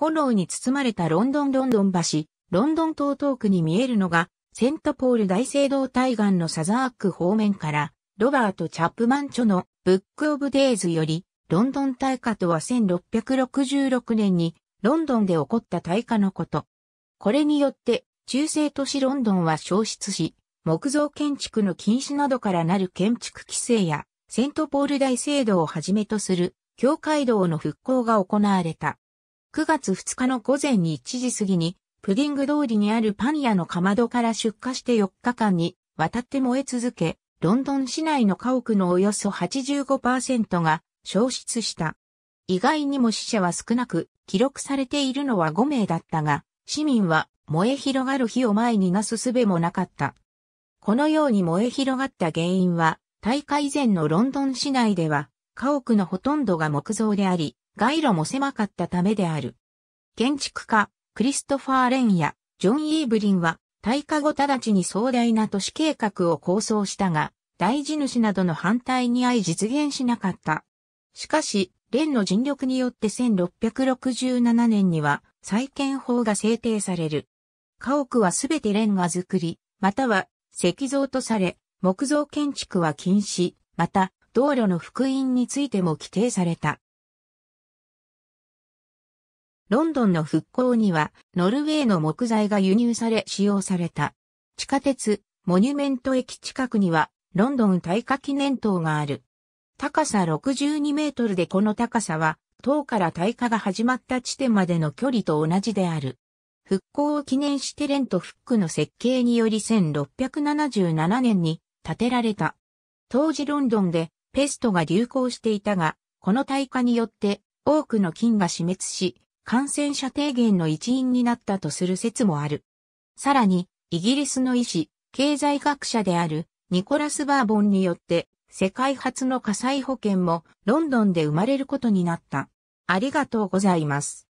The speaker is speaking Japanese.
炎に包まれたロンドンロンドン橋、ロンドン東遠区に見えるのが、セントポール大聖堂対岸のサザーク方面から、ロバート・チャップマン著のブック・オブ・デイズより、ロンドン大火とは1666年に、ロンドンで起こった大火のこと。これによって、中世都市ロンドンは消失し、木造建築の禁止などからなる建築規制や、セントポール大聖堂をはじめとする、教会道の復興が行われた。9月2日の午前1時過ぎに、プディング通りにあるパン屋のかまどから出火して4日間に渡って燃え続け、ロンドン市内の家屋のおよそ85%が消失した。意外にも死者は少なく、記録されているのは5名だったが、市民は燃え広がる火を前になすすべもなかった。このように燃え広がった原因は、大会前のロンドン市内では、家屋のほとんどが木造であり、街路も狭かったためである。建築家、クリストファー・レンやジョン・イーブリンは、退化後直ちに壮大な都市計画を構想したが、大地主などの反対に遭い実現しなかった。しかし、レンの尽力によって1667年には再建法が制定される。家屋はすべてレンガ作り、または石像とされ、木造建築は禁止、また道路の福音についても規定された。ロンドンの復興には、ノルウェーの木材が輸入され使用された。地下鉄、モニュメント駅近くには、ロンドン耐火記念塔がある。高さ62メートルでこの高さは、塔から耐火が始まった地点までの距離と同じである。復興を記念してレントフックの設計により1677年に建てられた。当時ロンドンでペストが流行していたが、この耐火によって多くの菌が死滅し、感染者低減の一因になったとする説もある。さらに、イギリスの医師、経済学者であるニコラス・バーボンによって、世界初の火災保険もロンドンで生まれることになった。ありがとうございます。